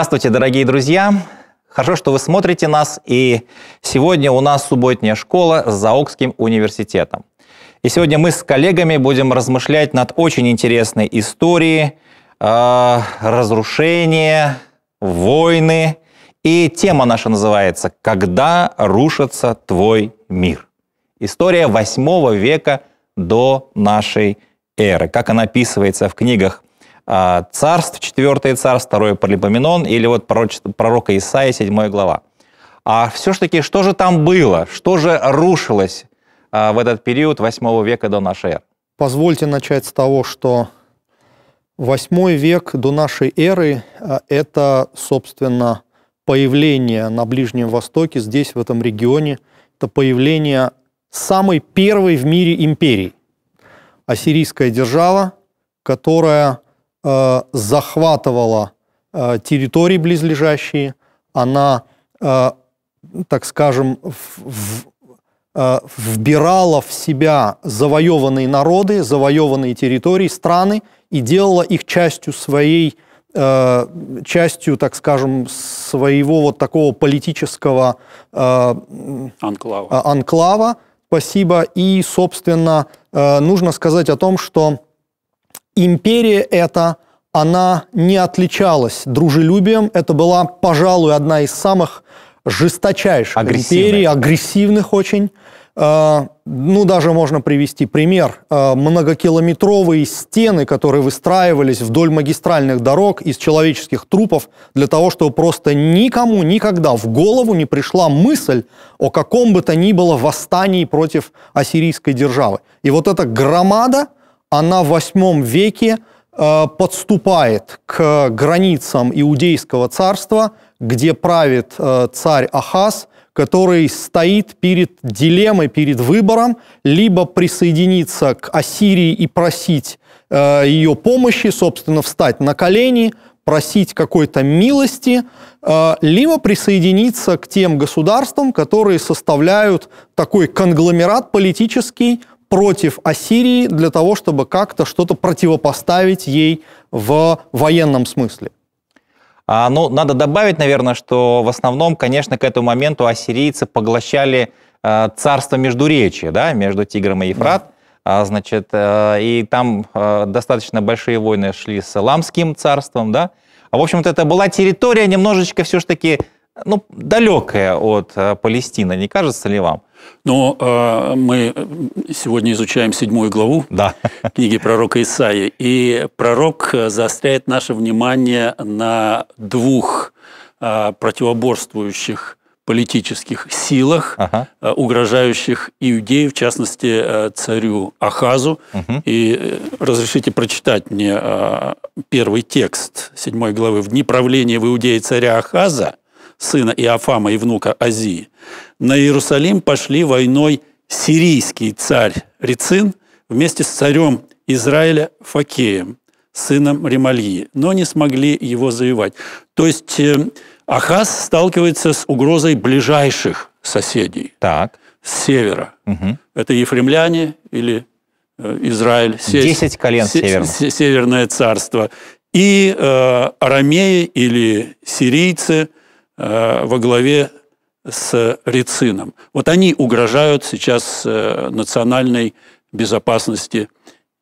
Здравствуйте, дорогие друзья! Хорошо, что вы смотрите нас, и сегодня у нас субботняя школа с Заокским университетом. И сегодня мы с коллегами будем размышлять над очень интересной историей э, а, разрушения, войны. И тема наша называется «Когда рушится твой мир?» История 8 века до нашей эры, как она описывается в книгах а, царств, четвертое царство, второе Паралипоменон, или вот пророка Исаия, 7 глава. А все-таки что же там было, что же рушилось а, в этот период 8 века до нашей эры? Позвольте начать с того, что 8 век до нашей эры а, – это, собственно, появление на Ближнем Востоке, здесь, в этом регионе, это появление самой первой в мире империи. Ассирийская держава, которая Э, захватывала э, территории близлежащие, она, э, так скажем, вбирала в себя завоеванные народы, завоеванные территории, страны и делала их частью своей, частью, так скажем, своего вот такого политического анклава. анклава. Спасибо. И, собственно, нужно сказать о том, что империя эта, она не отличалась дружелюбием. Это была, пожалуй, одна из самых жесточайших агрессивных. империй, агрессивных очень. А, ну, даже можно привести пример. А, многокилометровые стены, которые выстраивались вдоль магистральных дорог из человеческих трупов для того, чтобы просто никому никогда в голову не пришла мысль о каком бы то ни было восстании против ассирийской державы. И вот эта громада – она в восьмом веке э, подступает к границам Иудейского царства, где правит э, царь Ахаз, который стоит перед дилеммой, перед выбором, либо присоединиться к Ассирии и просить э, ее помощи, собственно, встать на колени, просить какой-то милости, либо присоединиться к тем государствам, которые составляют такой конгломерат политический, против Ассирии для того, чтобы как-то что-то противопоставить ей в военном смысле. А, ну, надо добавить, наверное, что в основном, конечно, к этому моменту ассирийцы поглощали э, царство Междуречия, да, между Тигром и Ефрат. Да. А, значит, э, и там э, достаточно большие войны шли с Ламским царством, да. А, в общем-то, это была территория немножечко все-таки, ну, далекая от э, Палестины, не кажется ли вам? Но э, мы сегодня изучаем седьмую главу да. книги пророка Исаи, и пророк э, заостряет наше внимание на двух э, противоборствующих политических силах, ага. э, угрожающих иудеи, в частности, э, царю Ахазу. Угу. И э, разрешите прочитать мне э, первый текст седьмой главы. «В дни правления в Иудее царя Ахаза, сына Иофама и внука Азии, на Иерусалим пошли войной сирийский царь Рицин вместе с царем Израиля Факеем, сыном Ремальи, но не смогли его завоевать. То есть э, Ахаз сталкивается с угрозой ближайших соседей так. с севера. Угу. Это ефремляне или э, Израиль. Десять колен се- северных. Северное царство. И э, арамеи или сирийцы э, во главе с рицином. Вот они угрожают сейчас э, национальной безопасности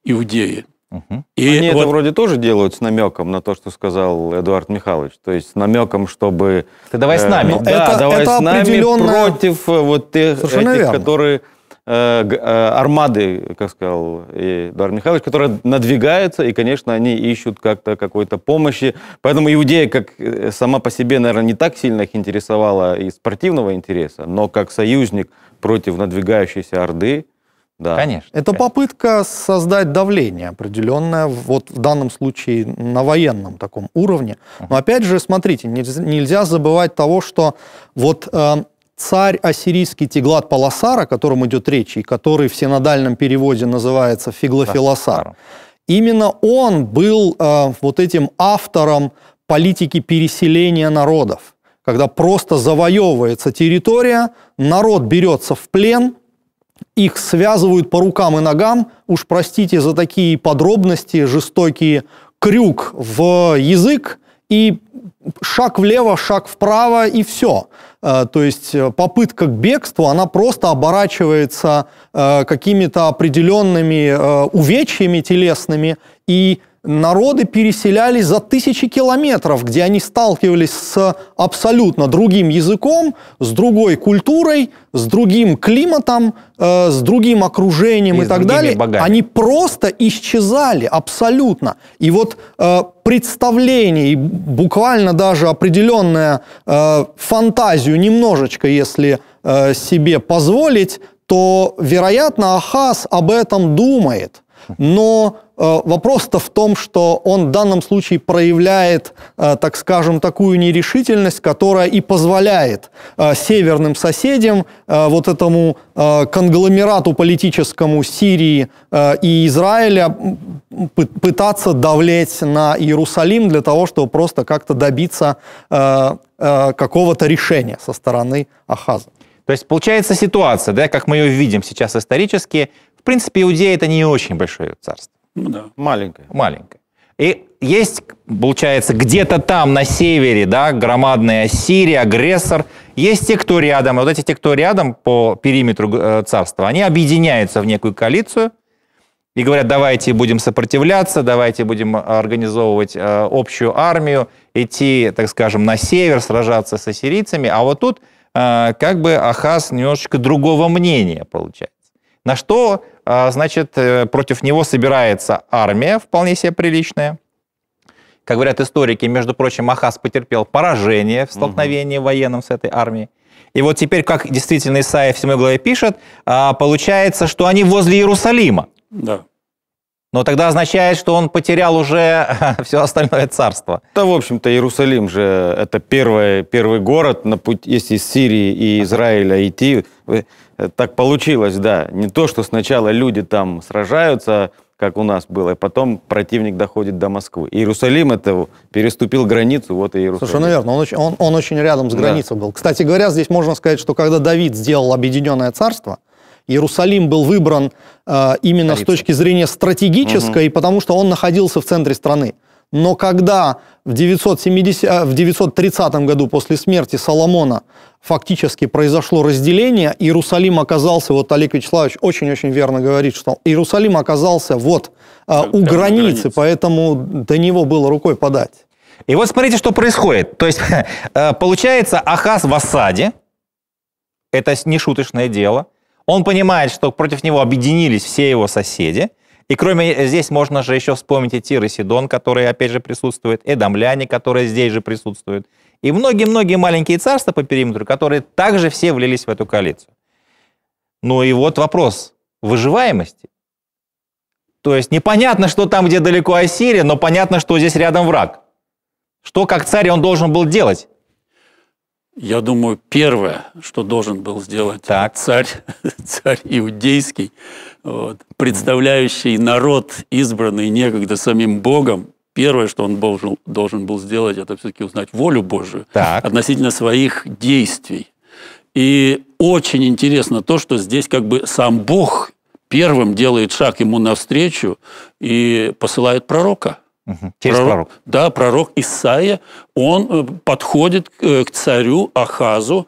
Иудеи. Угу. И они вот... это вроде тоже делают с намеком на то, что сказал Эдуард Михайлович, то есть с намеком, чтобы. Ты давай с э, нами. ну, да, это, давай это с нами против э, вот тех, Совершенно этих верно. которые Э, э, армады, как сказал Эдуард Михайлович, которые надвигаются, и, конечно, они ищут как-то какой-то помощи. Поэтому Иудея как э, сама по себе, наверное, не так сильно их интересовала и спортивного интереса, но как союзник против надвигающейся Орды, да. Конечно. Это попытка создать давление определенное, вот в данном случае на военном таком уровне. Но опять же, смотрите, нельзя, забывать того, что вот царь ассирийский Теглат Паласар, о котором идет речь, и который в синодальном переводе называется Фиглофилосар, именно он был э, вот этим автором политики переселения народов, когда просто завоевывается территория, народ берется в плен, их связывают по рукам и ногам, уж простите за такие подробности, жестокие крюк в язык, и шаг влево, шаг вправо, и все. Э, то есть э, попытка к бегству, она просто оборачивается э, какими-то определенными увечьями телесными и народы переселялись за тысячи километров, где они сталкивались с абсолютно другим языком, с другой культурой, с другим климатом, э, с другим окружением и, и так далее. Богами. Они просто исчезали абсолютно. И вот э, представление, и буквально даже определенная э, фантазию немножечко, если э, себе позволить, то, вероятно, Ахас об этом думает – но э, вопрос-то в том, что он в данном случае проявляет, э, так скажем, такую нерешительность, которая и позволяет э, северным соседям, э, вот этому э, конгломерату политическому Сирии э, и Израиля пытаться давлеть на Иерусалим для того, чтобы просто как-то добиться э, э, какого-то решения со стороны Ахаза. То есть получается ситуация, да, как мы ее видим сейчас исторически, в принципе, Иудея это не очень большое царство. Ну да. Маленькое. Маленькое. И есть, получается, где-то там на севере, да, громадная Сирия, агрессор. Есть те, кто рядом. Вот эти те, кто рядом по периметру э, царства, они объединяются в некую коалицию и говорят, давайте будем сопротивляться, давайте будем организовывать э, общую армию, идти, так скажем, на север, сражаться с ассирийцами. А вот тут э, как бы Ахаз немножечко другого мнения получает. На что, а, значит, э, против него собирается армия вполне себе приличная. Как говорят историки, между прочим, Ахас потерпел поражение в столкновении угу. военном с этой армией. И вот теперь, как действительно Исаия в 7 главе пишет, а, получается, что они возле Иерусалима. Да. Но тогда означает, что он потерял уже все остальное царство. Да, в общем-то, Иерусалим же это первый, первый город, на путь, если из Сирии и Израиля идти. Э, так получилось, да. Не то, что сначала люди там сражаются, как у нас было, и потом противник доходит до Москвы. Иерусалим это переступил границу, вот и Иерусалим. Слушай, наверное, он, он, он очень рядом с границей да. был. Кстати говоря, здесь можно сказать, что когда Давид сделал Объединенное царство, Иерусалим был выбран э, именно Столица. с точки зрения стратегической, угу. потому что он находился в центре страны. Но когда в, 970, э, в 930 году после смерти Соломона фактически произошло разделение, Иерусалим оказался, вот Олег Вячеславович очень-очень верно говорит, что Иерусалим оказался вот э, у границы, границы, поэтому до него было рукой подать. И вот смотрите, что происходит. То есть, э, получается, Ахаз в осаде, это не шуточное дело – он понимает, что против него объединились все его соседи. И кроме э, здесь можно же еще вспомнить и Тир, и Сидон, которые опять же присутствуют, и Дамляне, которые здесь же присутствуют. И многие-многие маленькие царства по периметру, которые также все влились в эту коалицию. Ну и вот вопрос выживаемости. То есть непонятно, что там, где далеко Ассирия, но понятно, что здесь рядом враг. Что как царь он должен был делать? Я думаю, первое, что должен был сделать так. царь, царь иудейский, вот, представляющий народ, избранный некогда самим Богом, первое, что он должен, должен был сделать, это все-таки узнать волю Божию так. относительно своих действий. И очень интересно то, что здесь как бы сам Бог первым делает шаг ему навстречу и посылает пророка. Угу. Через пророк, пророк. Да, пророк Исаия, он э, подходит э, к царю Ахазу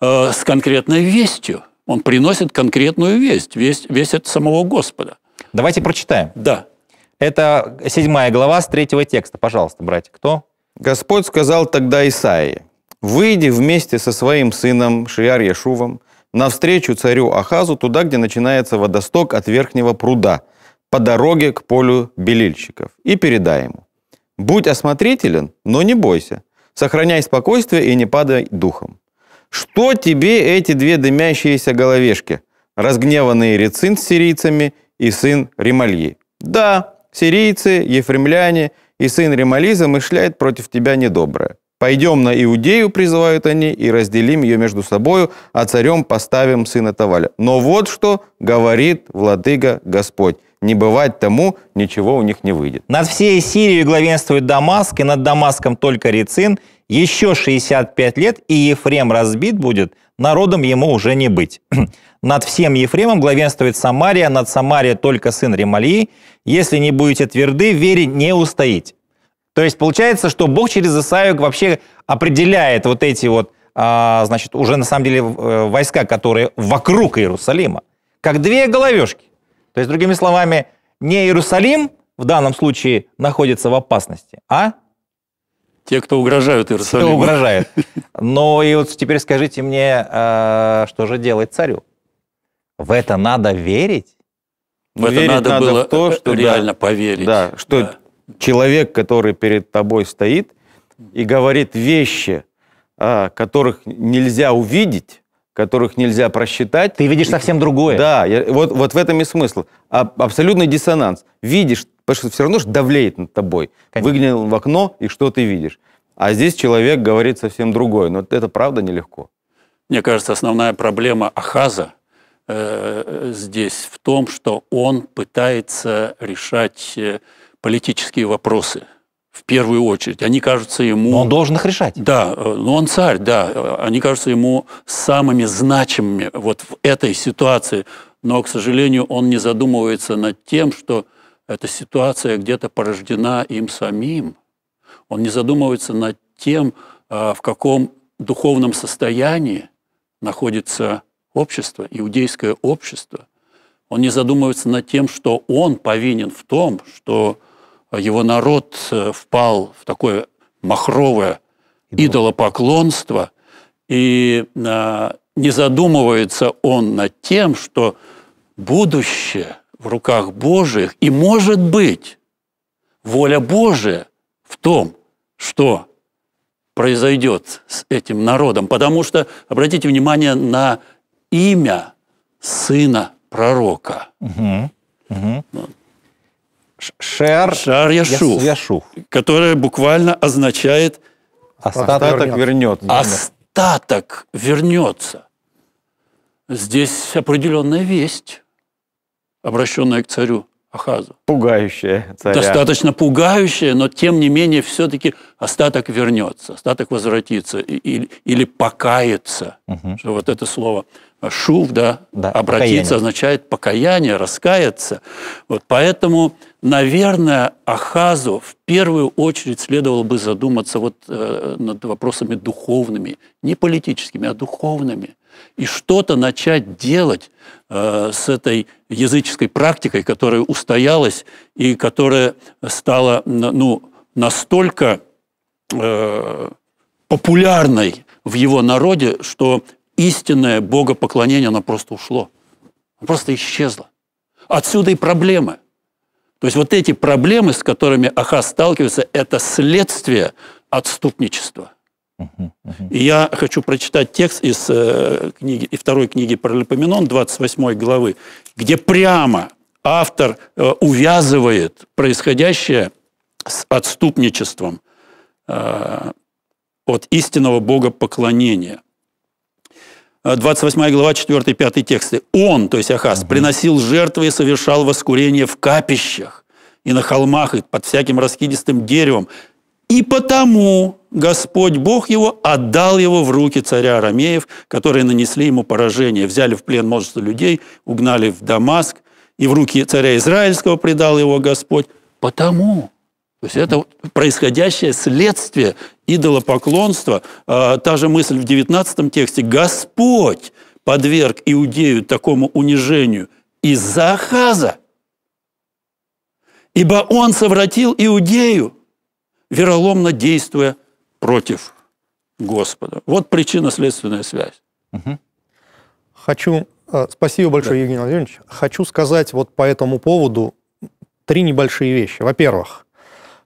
э, с конкретной вестью. Он приносит конкретную весть, весть, весть от самого Господа. Давайте прочитаем. Да. Это седьмая глава с третьего текста. Пожалуйста, братья, кто? Господь сказал тогда Исаии, «Выйди вместе со своим сыном Шиар Яшувом навстречу царю Ахазу туда, где начинается водосток от верхнего пруда, по дороге к полю белильщиков и передай ему. Будь осмотрителен, но не бойся. Сохраняй спокойствие и не падай духом. Что тебе эти две дымящиеся головешки? Разгневанные рецин с сирийцами и сын Римальи. Да, сирийцы, ефремляне и сын Римали замышляют против тебя недоброе. Пойдем на Иудею, призывают они, и разделим ее между собою, а царем поставим сына Таваля. Но вот что говорит Владыга Господь не бывать тому, ничего у них не выйдет. Над всей Сирией главенствует Дамаск, и над Дамаском только Рецин. Еще 65 лет, и Ефрем разбит будет, народом ему уже не быть. над всем Ефремом главенствует Самария, над Самарией только сын Ремалии. Если не будете тверды, вере не устоите. То есть получается, что Бог через Исаию вообще определяет вот эти вот, а, значит, уже на самом деле э, войска, которые вокруг Иерусалима, как две головешки. То есть, другими словами, не Иерусалим в данном случае находится в опасности, а те, кто угрожают Иерусалиму. Кто угрожает. Но ну и вот теперь скажите мне, а, что же делать царю? В это надо верить? В верить это надо, надо было в то, что э, реально да, поверить. Да, что да. человек, который перед тобой стоит и говорит вещи, а, которых нельзя увидеть, которых нельзя просчитать. Ты видишь совсем другое. Да, я, вот, вот в этом и смысл. А, абсолютный диссонанс. Видишь, потому что все равно же давлеет над тобой. Конечно. Выглянул в окно, и что ты видишь? А здесь человек говорит совсем другое. Но это правда нелегко. Мне кажется, основная проблема Ахаза э, здесь в том, что он пытается решать э, политические вопросы – в первую очередь. Они кажутся ему... Но он должен их решать. Да, э, но он царь, да. Они кажутся ему самыми значимыми вот в этой ситуации. Но, к сожалению, он не задумывается над тем, что эта ситуация где-то порождена им самим. Он не задумывается над тем, а, в каком духовном состоянии находится общество, иудейское общество. Он не задумывается над тем, что он повинен в том, что его народ э, впал в такое махровое идолопоклонство, и а, не задумывается он над тем, что будущее в руках Божьих, и может быть воля Божия в том, что произойдет с этим народом. Потому что, обратите внимание на имя сына пророка. Угу. Угу. Шер... Шар яшу, Яшуф, которая буквально означает «остаток вернет». Остаток вернется. Здесь определенная весть, обращенная к царю Ахазу. Пугающая царя. Достаточно пугающая, но тем не менее все-таки остаток вернется, остаток возвратится или, или покается, угу. что вот это слово – шув, да, да обратиться покаяние. означает покаяние, раскаяться. Вот поэтому, наверное, Ахазу в первую очередь следовало бы задуматься вот э, над вопросами духовными, не политическими, а духовными, и что-то начать делать э, с этой языческой практикой, которая устоялась и которая стала ну, настолько э, популярной в его народе, что истинное богопоклонение, оно просто ушло. Оно просто исчезло. Отсюда и проблемы. То есть вот эти проблемы, с которыми Ахаз сталкивается, это следствие отступничества. И я хочу прочитать текст из э, книги, и второй книги Паралипоменон, 28 главы, где прямо автор э, увязывает происходящее с отступничеством э, от истинного богопоклонения – 28 э, глава, 4-5 тексты. Он, то есть Ахаз, приносил жертвы и совершал воскурение в капищах и на холмах, и под всяким раскидистым деревом. И потому Господь Бог его отдал его в руки царя Арамеев, которые нанесли ему поражение, взяли в плен множество людей, угнали в Дамаск, и в руки царя Израильского предал его Господь. Потому то есть это происходящее следствие идолопоклонства. А, та же мысль в 19 тексте «Господь подверг Иудею такому унижению из-за Ахаза, ибо он совратил Иудею, вероломно действуя против Господа». Вот причинно-следственная связь. Угу. Хочу... Э, спасибо большое, да. Евгений Владимирович. Хочу сказать вот по этому поводу три небольшие вещи. Во-первых,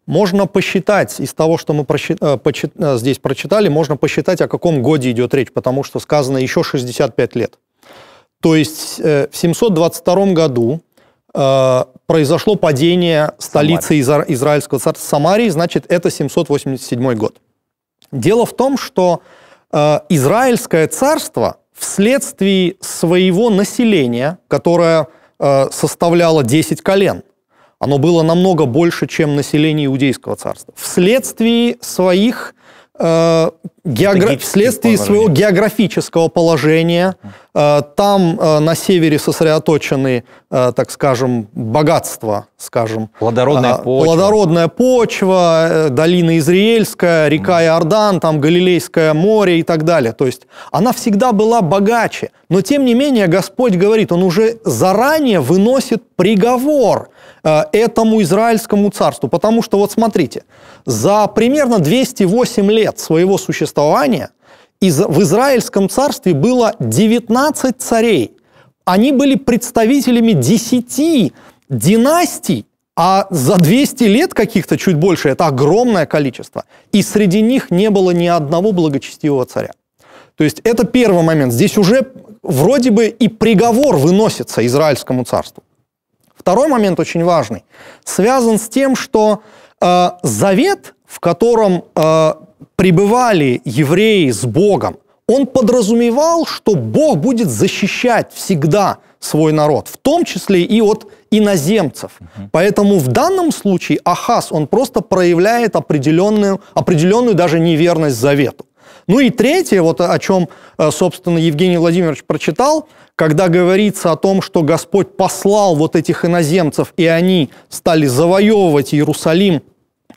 можно посчитать, из того, что мы прочит, э, почит, э, здесь прочитали, можно посчитать, о каком годе идет речь, потому что сказано еще 65 лет. То есть э, в 722 году произошло падение столицы Изра Израильского царства Самарии, значит, это 787 год. Дело в том, что Израильское царство вследствие своего населения, которое составляло 10 колен – оно было намного больше, чем население Иудейского царства. Вследствие своих э, Геогра... Вследствие положение. своего географического положения э, там э, на севере сосредоточены, э, так скажем, богатства, скажем. Плодородная а, почва. Плодородная почва, долина Израильская, река Иордан, там Галилейское море и так далее. То есть она всегда была богаче. Но тем не менее Господь говорит, Он уже заранее выносит приговор этому израильскому царству. Потому что, вот смотрите, за примерно 208 лет своего существования повествования, в Израильском царстве было 19 царей. Они были представителями 10 династий, а за 200 лет каких-то чуть больше, это огромное количество. И среди них не было ни одного благочестивого царя. То есть это первый момент. Здесь уже вроде бы и приговор выносится израильскому царству. Второй момент очень важный. Связан с тем, что э, завет, в котором э, пребывали евреи с Богом, он подразумевал, что Бог будет защищать всегда свой народ, в том числе и от иноземцев. Угу. Поэтому в данном случае Ахаз, он просто проявляет определенную, определенную даже неверность завету. Ну и третье, вот о чем, э, собственно, Евгений Владимирович прочитал, когда говорится о том, что Господь послал вот этих иноземцев, и они стали завоевывать Иерусалим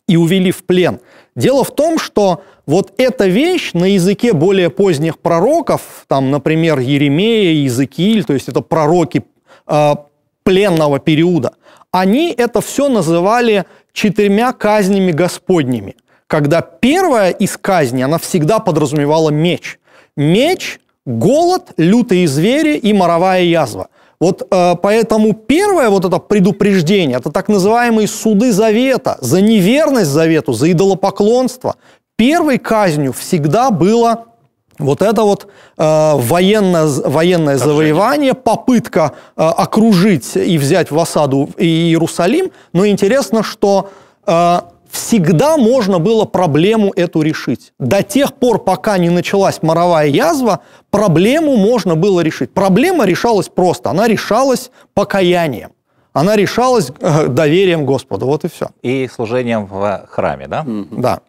и увели в плен – Дело в том, что вот эта вещь на языке более поздних пророков, там, например, Еремея, Иезекииль, то есть это пророки э, пленного периода, они это все называли четырьмя казнями Господними. Когда первая из казней, она всегда подразумевала меч. Меч, голод, лютые звери и моровая язва – вот э, поэтому первое вот это предупреждение, это так называемые суды завета, за неверность завету, за идолопоклонство. Первой казнью всегда было вот это вот э, военно, военное завоевание, попытка э, окружить и взять в осаду Иерусалим. Но интересно, что э, всегда можно было проблему эту решить. До тех пор, пока не началась моровая язва, проблему можно было решить. Проблема решалась просто, она решалась покаянием. Она решалась э, доверием Господу, вот и все. И служением в храме, да? Да.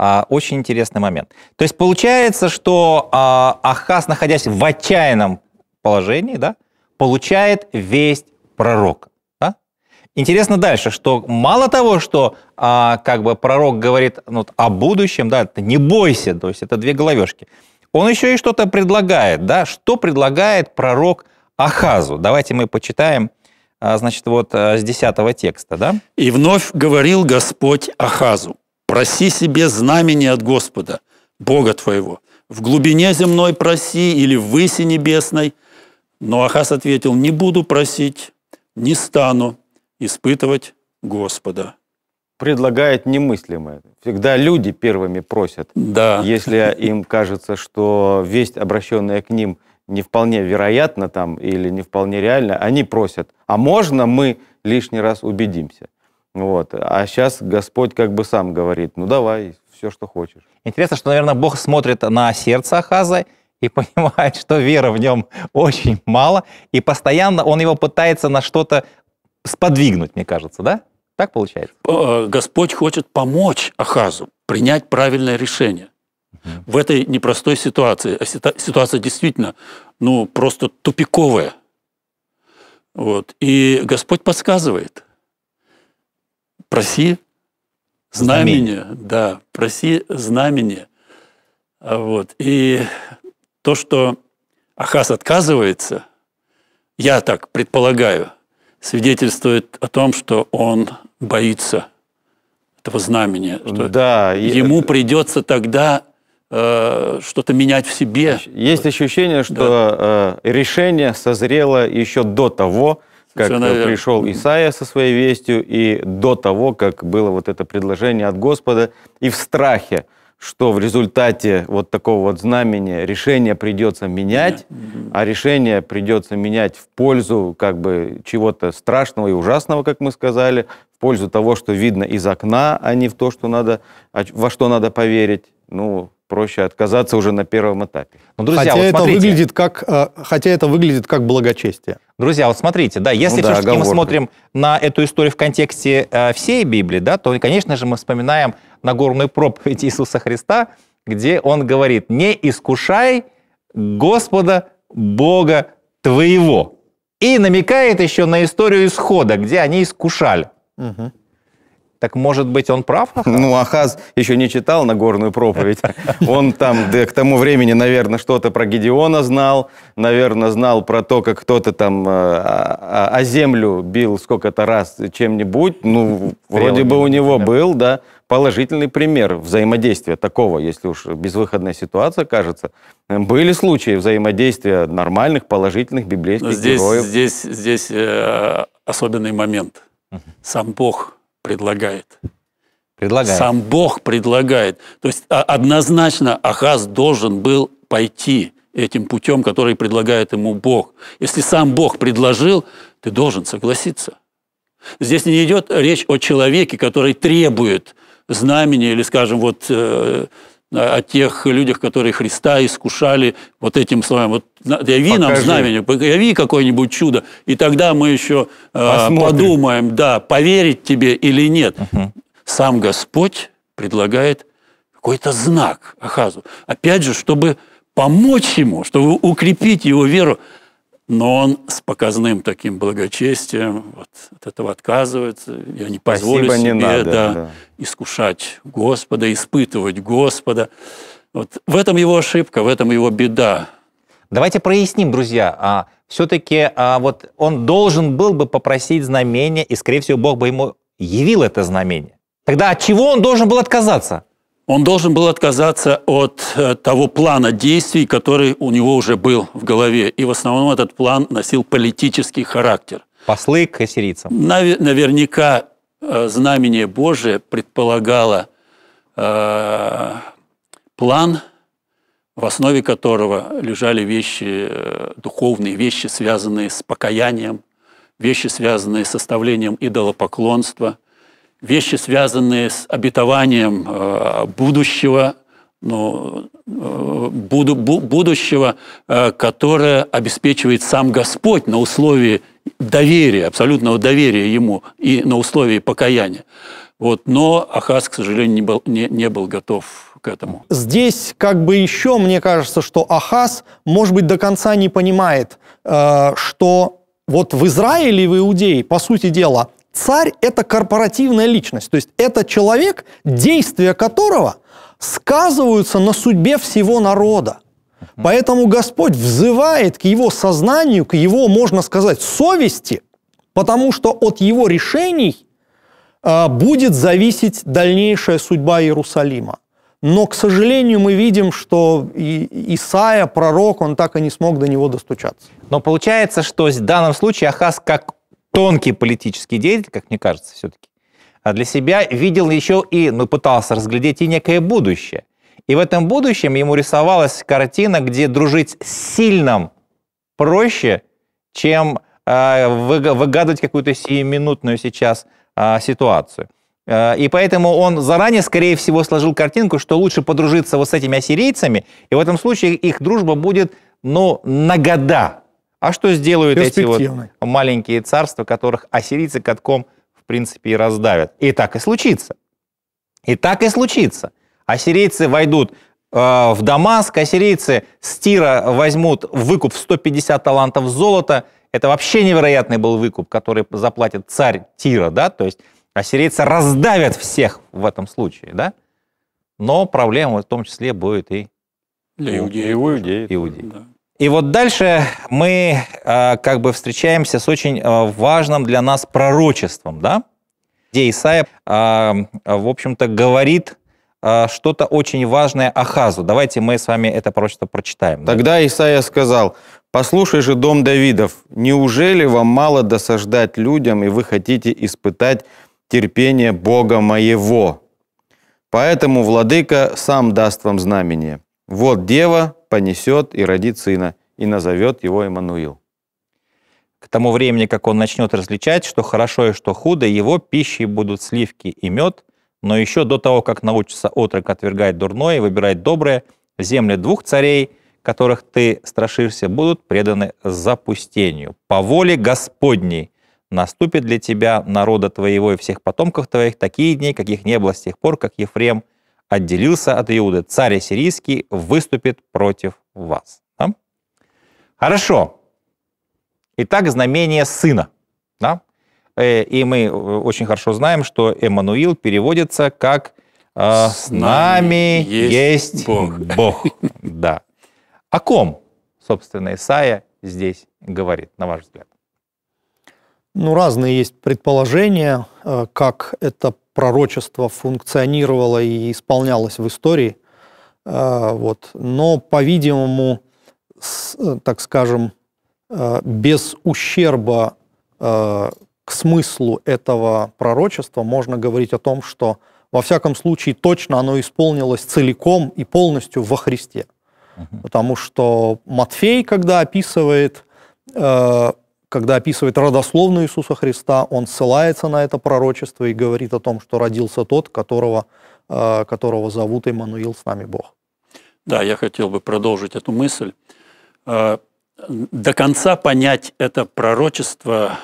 А, очень интересный момент. То есть получается, что а, находясь в отчаянном положении, да, получает весть пророка. Интересно дальше, что мало того, что а, как бы пророк говорит ну, о будущем, да, не бойся, то есть это две головешки. Он еще и что-то предлагает, да, что предлагает пророк Ахазу. Давайте мы почитаем, а, значит, вот а, с 10 текста, да. «И вновь говорил Господь Ахазу, проси себе знамение от Господа, Бога твоего, в глубине земной проси или в выси небесной». Но Ахаз ответил, не буду просить, не стану, испытывать Господа. Предлагает немыслимое. Всегда люди первыми просят. Да. Если им кажется, что весть, обращенная к ним, не вполне вероятно там или не вполне реально, они просят, а можно мы лишний раз убедимся? Вот. А сейчас Господь как бы сам говорит, ну давай, все, что хочешь. Интересно, что, наверное, Бог смотрит на сердце Ахаза и понимает, что веры в нем очень мало, и постоянно он его пытается на что-то сподвигнуть, мне кажется, да? Так получается? Э, Господь хочет помочь Ахазу принять правильное решение угу. в этой непростой ситуации. А ситуация действительно, ну, просто тупиковая. Вот. И Господь подсказывает. Проси знамение, знамение. да, проси знамение. А вот. И то, что Ахаз отказывается, я так предполагаю – свидетельствует о том, что он боится этого знамения, Что да, ему я... придется тогда э, что-то менять в себе. Есть ощущение, что да. Э, решение созрело еще до того, как Совершенно пришел верно. Исаия со своей вестью, и до того, как было вот это предложение от Господа, и в страхе что в результате вот такого вот знамения решение придется менять, mm-hmm. а решение придется менять в пользу как бы чего-то страшного и ужасного, как мы сказали, в пользу того, что видно из окна, а не в то, что надо, а во что надо поверить. Ну, проще отказаться уже на первом этапе. Ну, друзья, хотя, вот это выглядит как, э, хотя это выглядит как благочестие. Друзья, вот смотрите, да, если ну, да, мы смотрим на эту историю в контексте э, всей Библии, да, то, конечно же, мы вспоминаем Нагорную проповедь Иисуса Христа, где он говорит, не искушай Господа Бога твоего. И намекает еще на историю исхода, где они искушали. Угу. Так может быть, он прав? Ахаз? Ну, Ахаз еще не читал Нагорную проповедь. Он там да, к тому времени, наверное, что-то про Гедеона знал, наверное, знал про то, как кто-то там э, а, а, а землю бил сколько-то раз чем-нибудь. Ну, вроде бы у него был, да, положительный пример взаимодействия такого, если уж безвыходная ситуация кажется. Были случаи взаимодействия нормальных, положительных библейских здесь, героев. Здесь, здесь э, особенный момент. Сам Бог – предлагает. Предлагает. Сам Бог предлагает. То есть а, однозначно Ахаз должен был пойти этим путем, который предлагает ему Бог. Если сам Бог предложил, ты должен согласиться. Здесь не идет речь о человеке, который требует знамения или, скажем, вот э, Э, о тех людях, которые Христа искушали вот этим словом. Вот яви Покажи. нам знамение, яви какое-нибудь чудо, и тогда мы еще э, Посмотрим. подумаем, да, поверить тебе или нет. Угу. Сам Господь предлагает какой-то знак Ахазу. Опять же, чтобы помочь ему, чтобы укрепить его веру но он с показным таким благочестием вот, от этого отказывается. Я не позволю Спасибо, себе не надо, да, да. искушать Господа, испытывать Господа. Вот в этом его ошибка, в этом его беда. Давайте проясним, друзья. А, все-таки а, вот он должен был бы попросить знамения, и, скорее всего, Бог бы ему явил это знамение. Тогда от чего он должен был отказаться? Он должен был отказаться от э, того плана действий, который у него уже был в голове. И в основном этот план носил политический характер. Послы к ассирийцам. наверняка э, знамение Божие предполагало э, план, в основе которого лежали вещи, духовные вещи, связанные с покаянием, вещи, связанные с составлением идолопоклонства – вещи, связанные с обетованием э, будущего, ну, э, буду, бу, будущего, э, которое обеспечивает сам Господь на условии доверия, абсолютного доверия Ему и на условии покаяния. Вот, но Ахаз, к сожалению, не был, не, не был готов к этому. Здесь как бы еще, мне кажется, что Ахаз, может быть, до конца не понимает, э, что вот в Израиле, в Иудее, по сути дела, Царь – это корпоративная личность, то есть это человек, действия которого сказываются на судьбе всего народа. Поэтому Господь взывает к его сознанию, к его, можно сказать, совести, потому что от его решений а, будет зависеть дальнейшая судьба Иерусалима. Но, к сожалению, мы видим, что и Исаия, пророк, он так и не смог до него достучаться. Но получается, что в данном случае Ахаз как тонкий политический деятель, как мне кажется, все-таки, а для себя видел еще и, ну, пытался разглядеть и некое будущее. И в этом будущем ему рисовалась картина, где дружить с сильным проще, чем э, выгадывать какую-то сиюминутную сейчас э, ситуацию. И поэтому он заранее, скорее всего, сложил картинку, что лучше подружиться вот с этими ассирийцами, и в этом случае их дружба будет, ну, на года, а что сделают эти вот маленькие царства, которых ассирийцы катком, в принципе, и раздавят? И так и случится. И так и случится. Ассирийцы войдут э, в Дамаск, ассирийцы с Тира возьмут выкуп в 150 талантов золота. Это вообще невероятный был выкуп, который заплатит царь Тира, да, то есть ассирийцы раздавят всех в этом случае, да. Но проблема в том числе будет и... Для иудеев. иудеев. иудеев. Да. И вот дальше мы а, как бы встречаемся с очень а, важным для нас пророчеством, да? где Исаия, а, в общем-то, говорит что-то очень важное Ахазу. Давайте мы с вами это пророчество прочитаем. Тогда Исаия сказал, «Послушай же, дом Давидов, неужели вам мало досаждать людям, и вы хотите испытать терпение Бога моего? Поэтому, владыка, сам даст вам знамение. Вот дева понесет и родит сына, и назовет его Эммануил. К тому времени, как он начнет различать, что хорошо и что худо, его пищей будут сливки и мед, но еще до того, как научится отрок отвергать дурное и выбирать доброе, земли двух царей, которых ты страшишься, будут преданы запустению. По воле Господней наступит для тебя, народа твоего и всех потомков твоих, такие дни, каких не было с тех пор, как Ефрем – отделился от Иуды. Царь Ассирийский выступит против вас. Да? Хорошо. Итак, знамение сына. Да? Э, и мы э, очень хорошо знаем, что Эммануил переводится как э, «С нами есть, есть Бог». Бог. Да. О ком, собственно, Исаия здесь говорит, на ваш взгляд? Ну, разные есть предположения, как это пророчество функционировало и исполнялось в истории. Э, вот. Но, по-видимому, э, так скажем, э, без ущерба к смыслу этого пророчества можно говорить о том, что во всяком случае точно оно исполнилось целиком и полностью во Христе. Угу. Потому что Матфей, когда описывает когда описывает родословную Иисуса Христа, он ссылается на это пророчество и говорит о том, что родился тот, которого, э, которого зовут Иммануил с нами Бог. Да, я хотел бы продолжить эту мысль. Э, до конца понять это пророчество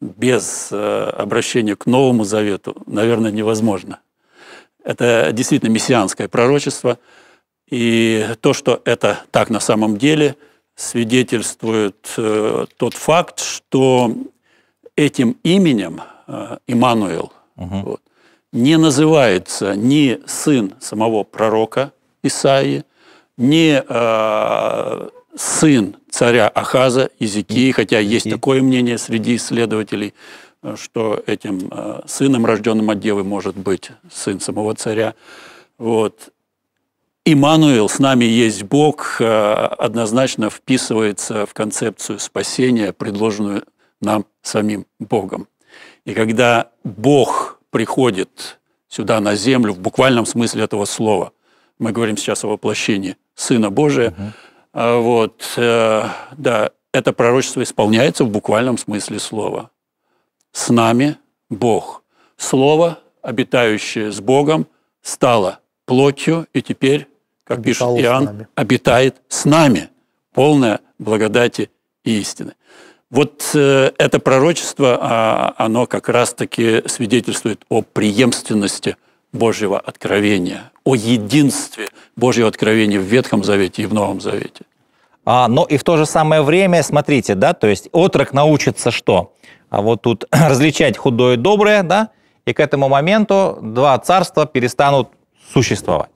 без э, обращения к Новому Завету, наверное, невозможно. Это действительно мессианское пророчество. И то, что это так на самом деле – свидетельствует э, тот факт, что этим именем э, Иммануил угу. вот, не называется ни сын самого пророка Исаии, ни э, сын царя Ахаза, Изикии, хотя есть и... такое мнение среди исследователей, э, что этим э, сыном, рожденным от Девы, может быть сын самого царя. Вот. Иммануил, с нами есть Бог, э, однозначно вписывается в концепцию спасения, предложенную нам самим Богом. И когда Бог приходит сюда на землю, в буквальном смысле этого слова, мы говорим сейчас о воплощении Сына Божия, угу. вот, э, да, это пророчество исполняется в буквальном смысле слова. С нами Бог. Слово, обитающее с Богом, стало плотью и теперь как Обитал пишет Иоанн, обитает с нами, полная благодати и истины. Вот э, это пророчество, а, оно как раз-таки свидетельствует о преемственности Божьего откровения, о единстве Божьего откровения в Ветхом Завете и в Новом Завете. А, но ну и в то же самое время, смотрите, да, то есть отрок научится что? А вот тут различать худое и доброе, да, и к этому моменту два царства перестанут существовать.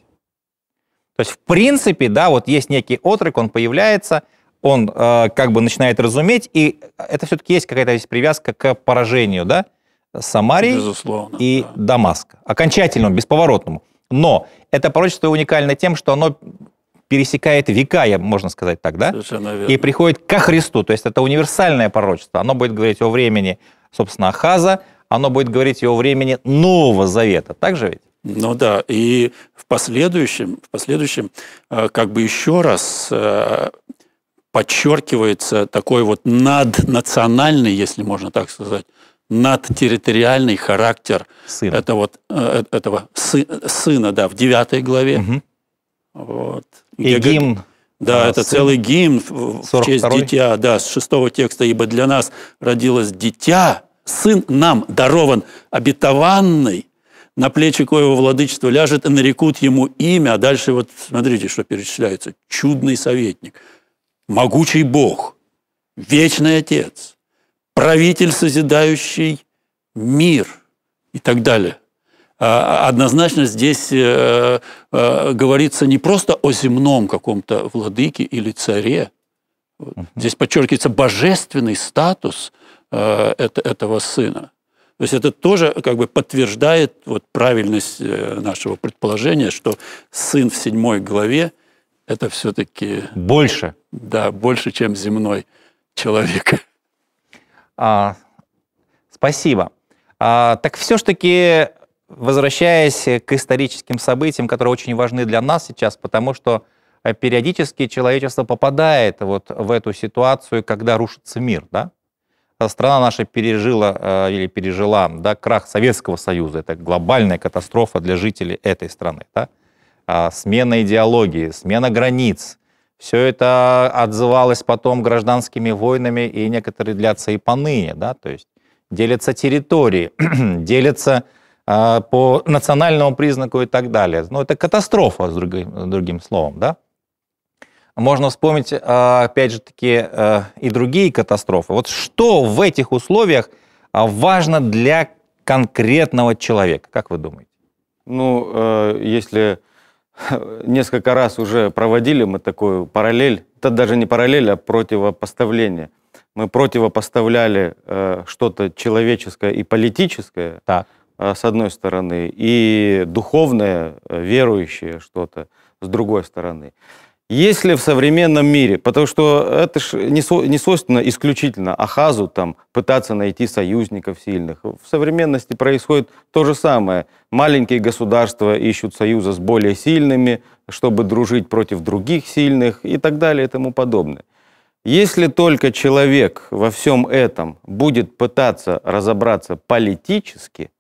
То есть, в принципе, да, вот есть некий отрык, он появляется, он э, как бы начинает разуметь, и это все-таки есть какая-то есть привязка к поражению, да, Самарии Безусловно, и да. Дамаска. Окончательному, бесповоротному. Но это пророчество уникально тем, что оно пересекает века, я можно сказать так, да? Совершенно верно. И приходит ко Христу. То есть это универсальное пророчество. Оно будет говорить о времени, собственно, Ахаза, оно будет говорить и о времени Нового Завета. Так же ведь? Ну да, и в последующем, в последующем э, как бы еще раз э, подчеркивается такой вот наднациональный, если можно так сказать, надтерриториальный характер сына. Это э, этого сы, сына, да, в девятой главе. Угу. Вот. И Где, гимн. Да, а, это сын. целый гимн в 42 честь дитя, да, с шестого текста, ибо для нас родилось дитя, сын нам дарован обетованный, на плечи коего владычество ляжет, и нарекут ему имя. А дальше вот смотрите, что перечисляется. Чудный советник, могучий Бог, вечный Отец, правитель, созидающий мир и так далее. А, однозначно здесь э, э, говорится не просто о земном каком-то владыке или царе. Здесь подчеркивается божественный статус э, этого сына. То есть это тоже как бы подтверждает вот правильность э, нашего предположения, что сын в седьмой главе – это все-таки… Больше. Да, больше, чем земной человек. А, спасибо. А, так все-таки, возвращаясь к историческим событиям, которые очень важны для нас сейчас, потому что э, периодически человечество попадает вот в эту ситуацию, когда рушится мир, да? Э, страна наша пережила э, или пережила да, крах Советского Союза. Это глобальная катастрофа для жителей этой страны. Да? А, смена идеологии, смена границ. Все это отзывалось потом гражданскими войнами, и некоторые длятся и поныне. Да? То есть делятся территории, делятся э, по национальному признаку и так далее. Но это катастрофа, с другим, другим словом. Да? Можно вспомнить, а, опять же таки, э, и другие катастрофы. Вот что в этих условиях а, важно для конкретного человека, как вы думаете? Ну, э, если несколько раз уже проводили мы такую параллель, это даже не параллель, а противопоставление. Мы противопоставляли э, что-то человеческое и политическое, так. с одной стороны, и духовное, верующее что-то, с другой стороны. Если в современном мире, потому что это ж не, со, не свойственно исключительно Ахазу там пытаться найти союзников сильных. В современности происходит то же самое. Маленькие государства ищут союза с более сильными, чтобы дружить против других сильных и так далее и тому подобное. Если только человек во всем этом будет пытаться разобраться политически,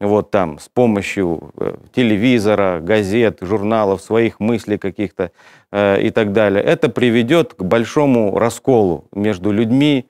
вот там с помощью э, телевизора, газет, журналов, своих мыслей каких-то э, и так далее, это приведет к большому расколу между людьми,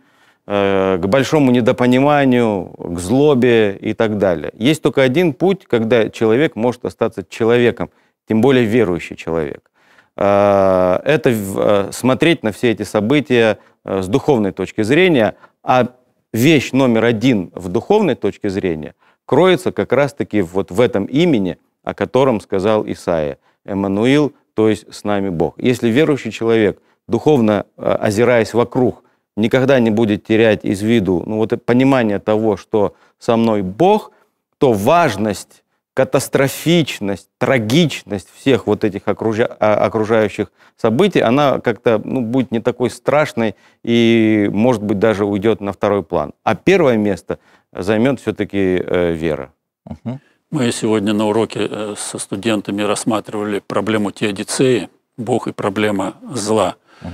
э, к большому недопониманию, к злобе и так далее. Есть только один путь, когда человек может остаться человеком, тем более верующий человек. Э, это э, смотреть на все эти события э, с духовной точки зрения, а вещь номер один в духовной точке зрения – кроется как раз-таки вот в этом имени, о котором сказал Исаия. Эммануил, то есть с нами Бог. Если верующий человек, духовно э, озираясь вокруг, никогда не будет терять из виду ну, вот понимание того, что со мной Бог, то важность, катастрофичность, трагичность всех вот этих а, окружающих событий, она как-то ну, будет не такой страшной и, может быть, даже уйдет на второй план. А первое место – займет все-таки э, вера. Угу. Мы сегодня на уроке э, со студентами рассматривали проблему теодицеи, Бог и проблема зла. Угу.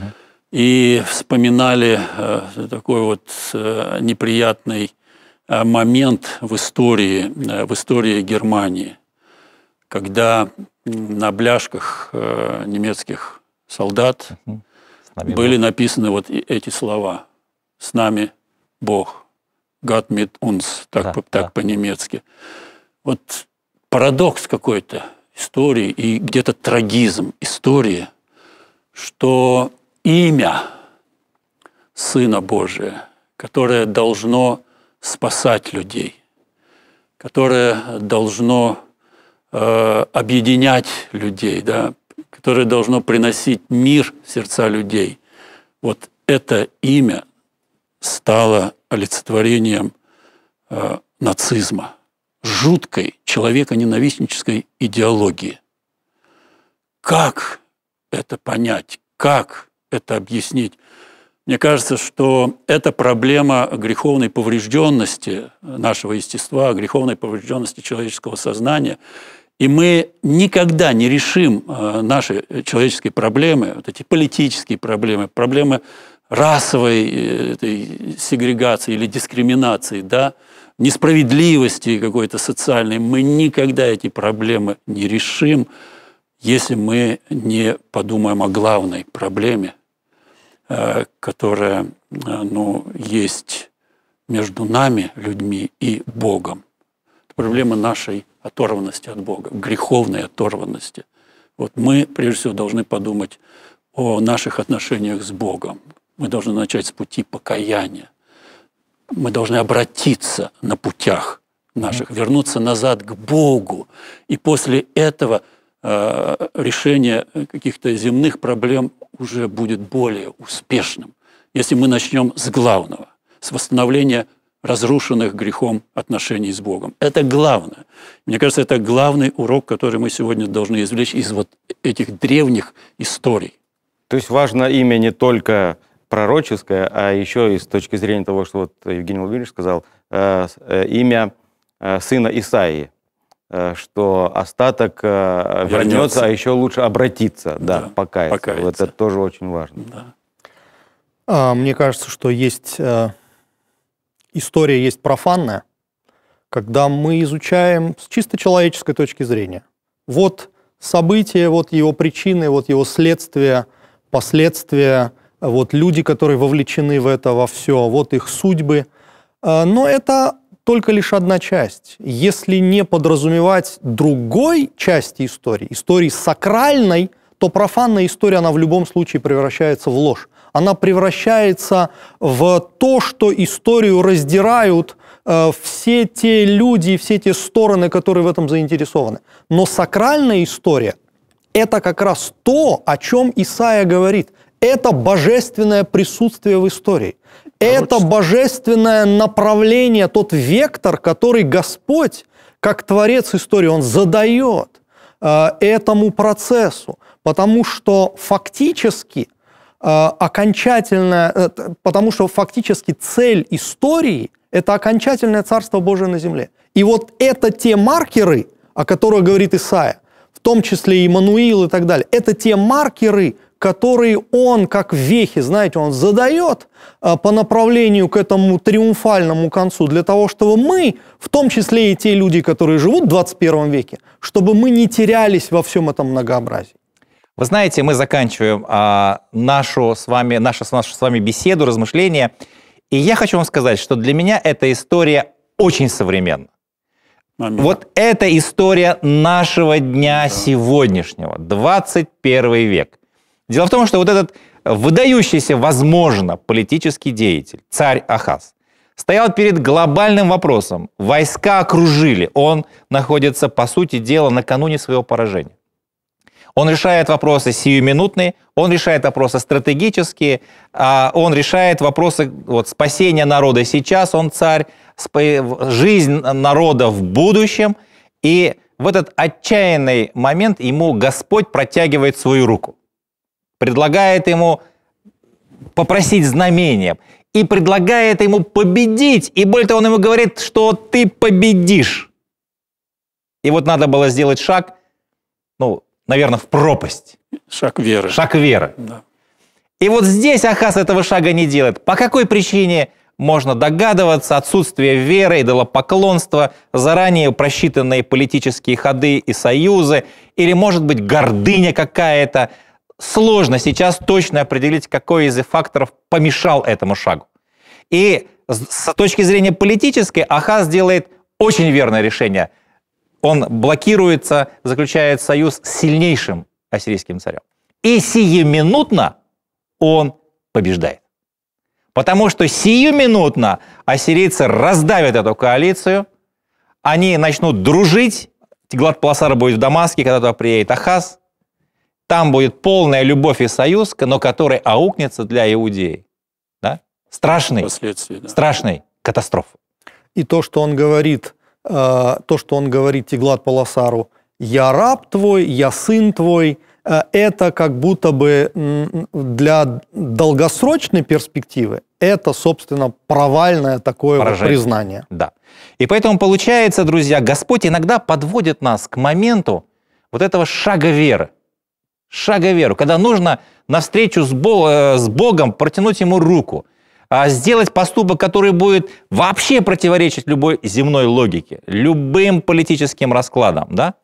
И вспоминали э, такой вот неприятный момент в истории, в истории Германии, когда на бляшках немецких солдат были написаны вот эти слова «С нами Бог». God mit uns, так, да, по, так да. по-немецки. Вот парадокс какой-то истории и где-то трагизм истории, что имя Сына Божия, которое должно спасать людей, которое должно э, объединять людей, да, которое должно приносить мир в сердца людей. Вот это имя стала олицетворением э, нацизма, жуткой человеконенавистнической идеологии. Как это понять? Как это объяснить? Мне кажется, что это проблема греховной поврежденности нашего естества, греховной поврежденности человеческого сознания. И мы никогда не решим э, наши человеческие проблемы, вот эти политические проблемы, проблемы расовой э, этой сегрегации или дискриминации, да, несправедливости какой-то социальной, мы никогда эти проблемы не решим, если мы не подумаем о главной проблеме, э, которая э, ну, есть между нами, людьми, и Богом. Это проблема нашей оторванности от Бога, греховной оторванности. Вот мы, прежде всего, должны подумать о наших отношениях с Богом, мы должны начать с пути покаяния. Мы должны обратиться на путях наших, вернуться назад к Богу. И после этого э, решение э, каких-то земных проблем уже будет более успешным, если мы начнем с главного, с восстановления разрушенных грехом отношений с Богом. Это главное. Мне кажется, это главный урок, который мы сегодня должны извлечь из вот этих древних историй. То есть важно имя не только пророческое, а еще и с точки зрения того, что вот Евгений Владимирович сказал, э, э, имя э, сына Исаии, что остаток вернется, вернется а еще лучше обратиться, да, да покаяться. покаяться. Вот это тоже очень важно. Да. А, мне кажется, что есть история, есть профанная, когда мы изучаем с чисто человеческой точки зрения. Вот события, вот его причины, вот его следствия, последствия вот люди, которые вовлечены в это во все, а вот их судьбы. А, но это только лишь одна часть. Если не подразумевать другой части истории, истории сакральной, то профанная история, она в любом случае превращается в ложь. Она превращается в то, что историю раздирают э, все те люди, все те стороны, которые в этом заинтересованы. Но сакральная история – это как раз то, о чем Исаия говорит – это божественное присутствие в истории. Это божественное направление, тот вектор, который Господь, как Творец истории, Он задает э, этому процессу. Потому что фактически э, окончательная, э, потому что фактически цель истории – это окончательное Царство Божие на земле. И вот это те маркеры, о которых говорит Исаия, в том числе и Мануил и так далее, это те маркеры, которые он, как вехи, знаете, он задает а, по направлению к этому триумфальному концу, для того, чтобы мы, в том числе и те люди, которые живут в 21 веке, чтобы мы не терялись во всем этом многообразии. Вы знаете, мы заканчиваем а, нашу, с вами, нашу, нашу с вами беседу, размышления. И я хочу вам сказать, что для меня эта история очень современна. Аминь. Вот эта история нашего дня да. сегодняшнего, 21 век. Дело в том, что вот этот э, выдающийся, возможно, политический деятель, царь Ахаз, стоял перед глобальным вопросом. Войска окружили, он находится, по сути дела, накануне своего поражения. Он решает вопросы сиюминутные, он решает вопросы стратегические, а он решает вопросы вот, спасения народа сейчас, он царь, жизнь народа в будущем. И в этот отчаянный момент ему Господь протягивает свою руку предлагает ему попросить знамения и предлагает ему победить. И более того, он ему говорит, что ты победишь. И вот надо было сделать шаг, ну, наверное, в пропасть. Шаг веры. Шаг веры. Да. И вот здесь Ахаз этого шага не делает. По какой причине можно догадываться? Отсутствие веры, идолопоклонства, заранее просчитанные политические ходы и союзы, или, может быть, гордыня какая-то – сложно сейчас точно определить, какой из факторов помешал этому шагу. И с точки зрения политической Ахаз делает очень верное решение. Он блокируется, заключает союз с сильнейшим ассирийским царем. И сиюминутно он побеждает. Потому что сиюминутно ассирийцы раздавят эту коалицию, они начнут дружить, Теглат Пласара будет в Дамаске, когда туда приедет Ахаз, там будет полная любовь и союз, но который аукнется для иудеев. Да? Страшный, да. страшный катастрофа. И то, что он говорит, э, то, что он говорит Теглат паласару «Я раб твой, я сын твой», э, это как будто бы для долгосрочной перспективы это, собственно, провальное такое вот признание. Да. И поэтому получается, друзья, Господь иногда подводит нас к моменту вот этого шага веры шага веру, когда нужно навстречу э, с, Богом протянуть ему руку, а, сделать поступок, который будет вообще противоречить любой земной логике, любым политическим раскладам, да?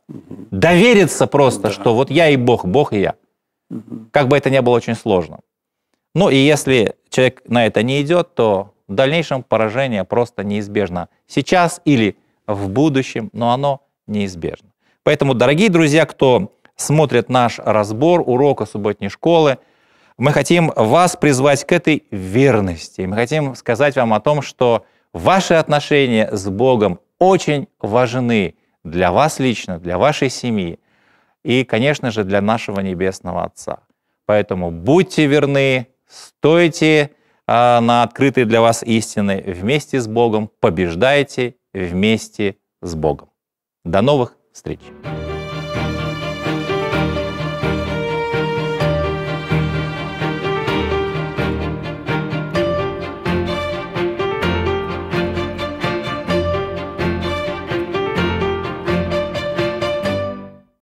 Довериться просто, да. что вот я и Бог, Бог и я. Как бы это ни было очень сложно. Ну и если человек на это не идет, то в дальнейшем поражение просто неизбежно. Сейчас или в будущем, но оно неизбежно. Поэтому, дорогие друзья, кто смотрят наш разбор урока субботней школы. Мы хотим вас призвать к этой верности. Мы хотим сказать вам о том, что ваши отношения с Богом очень важны для вас лично, для вашей семьи и, конечно же, для нашего Небесного Отца. Поэтому будьте верны, стойте а, на открытой для вас истины вместе с Богом, побеждайте вместе с Богом. До новых встреч!